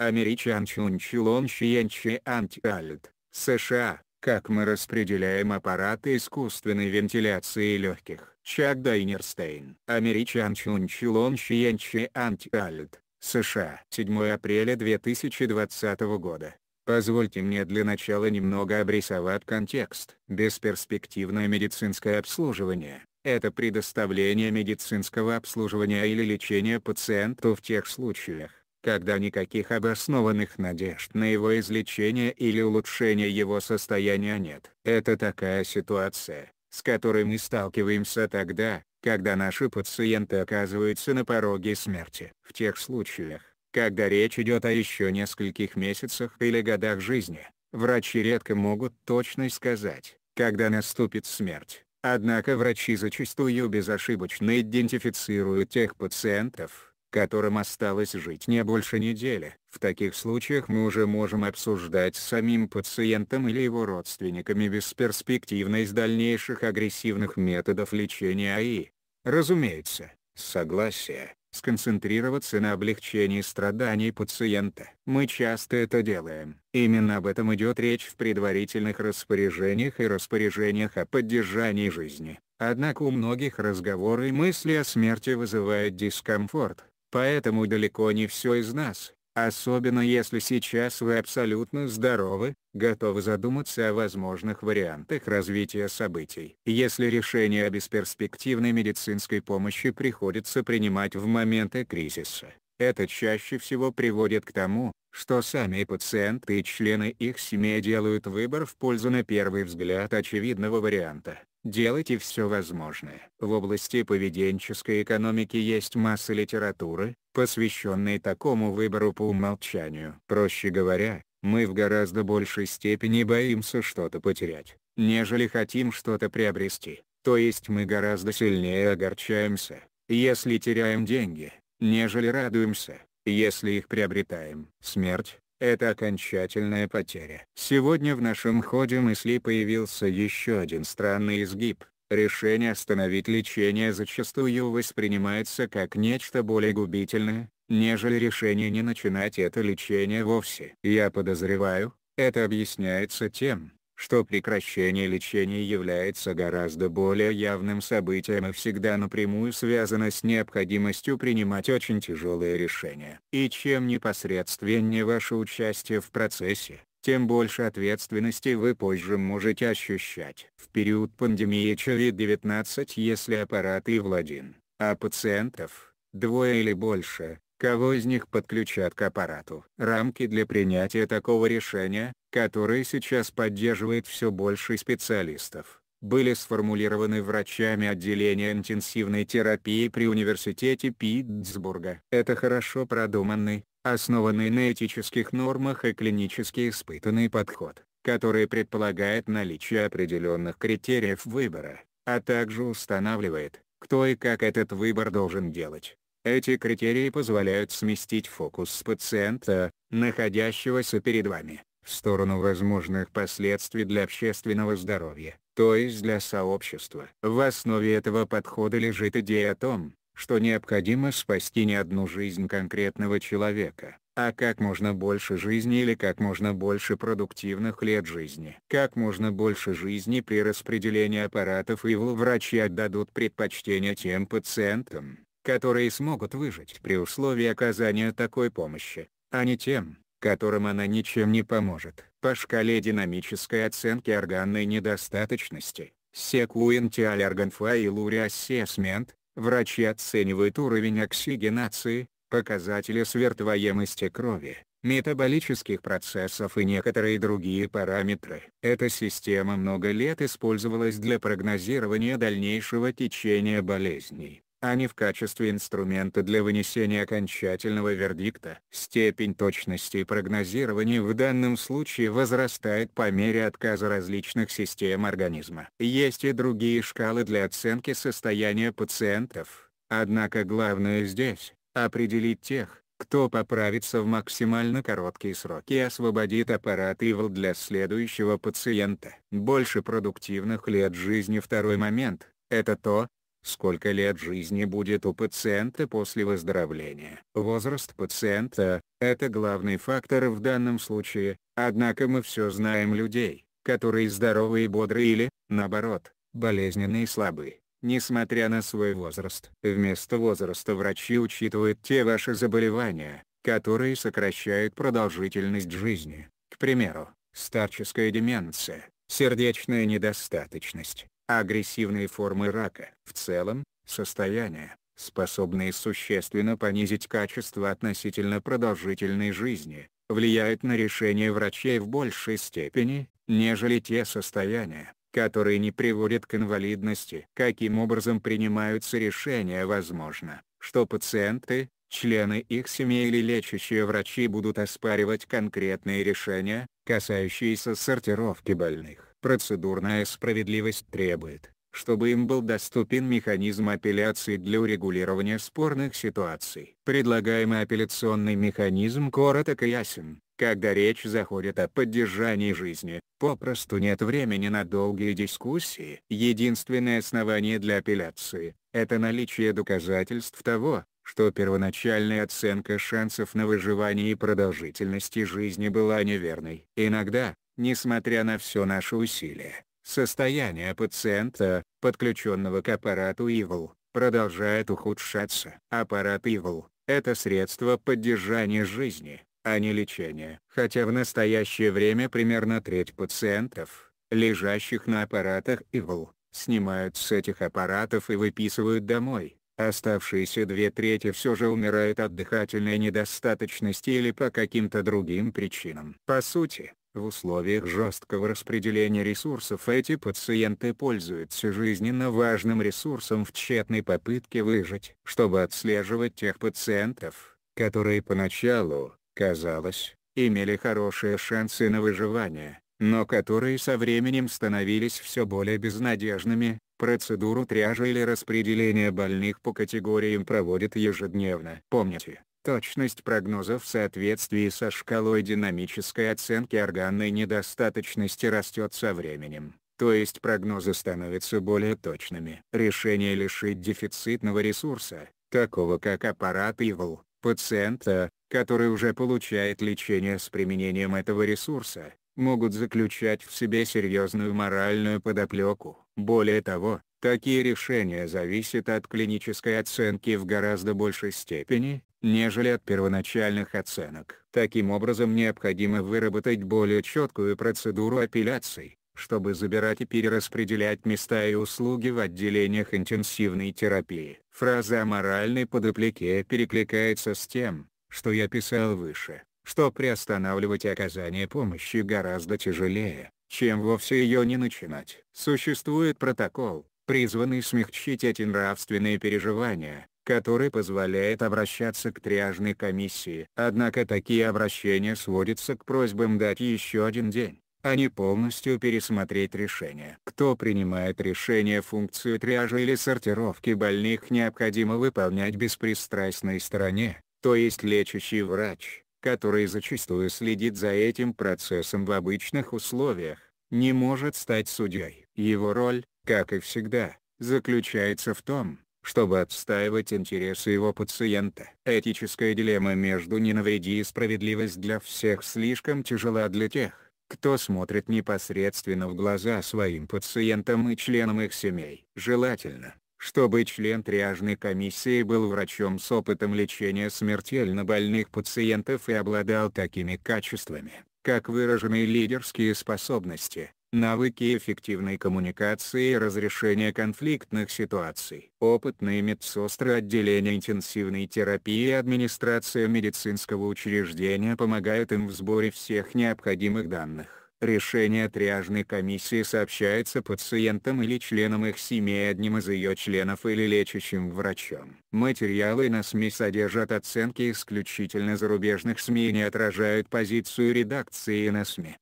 Америчан Чунчилон Чиенчи Антиальд, США, как мы распределяем аппараты искусственной вентиляции легких. Чак Дайнерстейн. Америчан Чунчилон Чиенчи Антиальд, США. 7 апреля 2020 года. Позвольте мне для начала немного обрисовать контекст. Бесперспективное медицинское обслуживание – это предоставление медицинского обслуживания или лечения пациенту в тех случаях, когда никаких обоснованных надежд на его излечение или улучшение его состояния нет. Это такая ситуация, с которой мы сталкиваемся тогда, когда наши пациенты оказываются на пороге смерти. В тех случаях, когда речь идет о еще нескольких месяцах или годах жизни, врачи редко могут точно сказать, когда наступит смерть. Однако врачи зачастую безошибочно идентифицируют тех пациентов, которым осталось жить не больше недели. В таких случаях мы уже можем обсуждать с самим пациентом или его родственниками бесперспективность дальнейших агрессивных методов лечения АИ. Разумеется, согласие, сконцентрироваться на облегчении страданий пациента. Мы часто это делаем. Именно об этом идет речь в предварительных распоряжениях и распоряжениях о поддержании жизни. Однако у многих разговоры и мысли о смерти вызывают дискомфорт. Поэтому далеко не все из нас, особенно если сейчас вы абсолютно здоровы, готовы задуматься о возможных вариантах развития событий. Если решение о бесперспективной медицинской помощи приходится принимать в моменты кризиса, это чаще всего приводит к тому, что сами пациенты и члены их семьи делают выбор в пользу на первый взгляд очевидного варианта. Делайте все возможное. В области поведенческой экономики есть масса литературы, посвященной такому выбору по умолчанию. Проще говоря, мы в гораздо большей степени боимся что-то потерять, нежели хотим что-то приобрести. То есть мы гораздо сильнее огорчаемся, если теряем деньги, нежели радуемся, если их приобретаем, смерть — это окончательная потеря. Сегодня в нашем ходе мысли появился еще один странный изгиб. Решение остановить лечение зачастую воспринимается как нечто более губительное, нежели решение не начинать это лечение вовсе. Я подозреваю, это объясняется тем, что прекращение лечения является гораздо более явным событием и всегда напрямую связано с необходимостью принимать очень тяжелые решения. И чем непосредственнее ваше участие в процессе, тем больше ответственности вы позже можете ощущать. В период пандемии COVID-19 если аппарат и владен, а пациентов, двое или больше, кого из них подключат к аппарату. Рамки для принятия такого решения, которые сейчас поддерживает все больше специалистов, были сформулированы врачами отделения интенсивной терапии при университете Питтсбурга. Это хорошо продуманный, основанный на этических нормах и клинически испытанный подход, который предполагает наличие определенных критериев выбора, а также устанавливает, кто и как этот выбор должен делать. Эти критерии позволяют сместить фокус пациента, находящегося перед вами, в сторону возможных последствий для общественного здоровья, то есть для сообщества. В основе этого подхода лежит идея о том, что необходимо спасти не одну жизнь конкретного человека, а как можно больше жизни или как можно больше продуктивных лет жизни. Как можно больше жизни при распределении аппаратов и врачи отдадут предпочтение тем пациентам, которые смогут выжить при условии оказания такой помощи, а не тем, которым она ничем не поможет. По шкале динамической оценки органной недостаточности, секуэнтиалерганфа и луриассесмент, врачи оценивают уровень оксигенации, показатели свертываемости крови, метаболических процессов и некоторые другие параметры. Эта система много лет использовалась для прогнозирования дальнейшего течения болезней а не в качестве инструмента для вынесения окончательного вердикта. Степень точности прогнозирования в данном случае возрастает по мере отказа различных систем организма. Есть и другие шкалы для оценки состояния пациентов, однако главное здесь – определить тех, кто поправится в максимально короткие сроки и освободит аппарат ИВЛ для следующего пациента. Больше продуктивных лет жизни второй момент – это то, Сколько лет жизни будет у пациента после выздоровления? Возраст пациента – это главный фактор в данном случае, однако мы все знаем людей, которые здоровы и бодры или, наоборот, болезненные и слабы, несмотря на свой возраст. Вместо возраста врачи учитывают те ваши заболевания, которые сокращают продолжительность жизни, к примеру, старческая деменция, сердечная недостаточность, агрессивные формы рака. В целом, состояние, способные существенно понизить качество относительно продолжительной жизни, влияют на решение врачей в большей степени, нежели те состояния, которые не приводят к инвалидности. Каким образом принимаются решения возможно, что пациенты, члены их семьи или лечащие врачи будут оспаривать конкретные решения, касающиеся сортировки больных. Процедурная справедливость требует, чтобы им был доступен механизм апелляции для урегулирования спорных ситуаций. Предлагаемый апелляционный механизм короток и ясен. Когда речь заходит о поддержании жизни, попросту нет времени на долгие дискуссии. Единственное основание для апелляции – это наличие доказательств того, что первоначальная оценка шансов на выживание и продолжительности жизни была неверной. Иногда, Несмотря на все наши усилия, состояние пациента, подключенного к аппарату ИВЛ, продолжает ухудшаться. Аппарат ИВЛ – это средство поддержания жизни, а не лечения. Хотя в настоящее время примерно треть пациентов, лежащих на аппаратах ИВЛ, снимают с этих аппаратов и выписывают домой. Оставшиеся две трети все же умирают от дыхательной недостаточности или по каким-то другим причинам. По сути, в условиях жесткого распределения ресурсов эти пациенты пользуются жизненно важным ресурсом в тщетной попытке выжить. Чтобы отслеживать тех пациентов, которые поначалу, казалось, имели хорошие шансы на выживание, но которые со временем становились все более безнадежными, Процедуру тряжи или распределения больных по категориям проводят ежедневно. Помните, Точность прогнозов в соответствии со шкалой динамической оценки органной недостаточности растет со временем, то есть прогнозы становятся более точными. Решение лишить дефицитного ресурса, такого как аппарат ИВЛ, пациента, который уже получает лечение с применением этого ресурса, могут заключать в себе серьезную моральную подоплеку. Более того, Такие решения зависят от клинической оценки в гораздо большей степени, нежели от первоначальных оценок. Таким образом необходимо выработать более четкую процедуру апелляций, чтобы забирать и перераспределять места и услуги в отделениях интенсивной терапии. Фраза о моральной подоплеке перекликается с тем, что я писал выше, что приостанавливать оказание помощи гораздо тяжелее, чем вовсе ее не начинать. Существует протокол, призванный смягчить эти нравственные переживания, который позволяет обращаться к триажной комиссии. Однако такие обращения сводятся к просьбам дать еще один день, а не полностью пересмотреть решение. Кто принимает решение функцию триажа или сортировки больных необходимо выполнять беспристрастной стороне, то есть лечащий врач, который зачастую следит за этим процессом в обычных условиях, не может стать судьей. Его роль как и всегда, заключается в том, чтобы отстаивать интересы его пациента. Этическая дилемма между «не и «справедливость» для всех слишком тяжела для тех, кто смотрит непосредственно в глаза своим пациентам и членам их семей. Желательно, чтобы член триажной комиссии был врачом с опытом лечения смертельно больных пациентов и обладал такими качествами, как выраженные лидерские способности, навыки эффективной коммуникации и разрешения конфликтных ситуаций. Опытные медсестры отделения интенсивной терапии и администрация медицинского учреждения помогают им в сборе всех необходимых данных. Решение триажной комиссии сообщается пациентам или членам их семьи одним из ее членов или лечащим врачом. Материалы на СМИ содержат оценки исключительно зарубежных СМИ и не отражают позицию редакции на СМИ.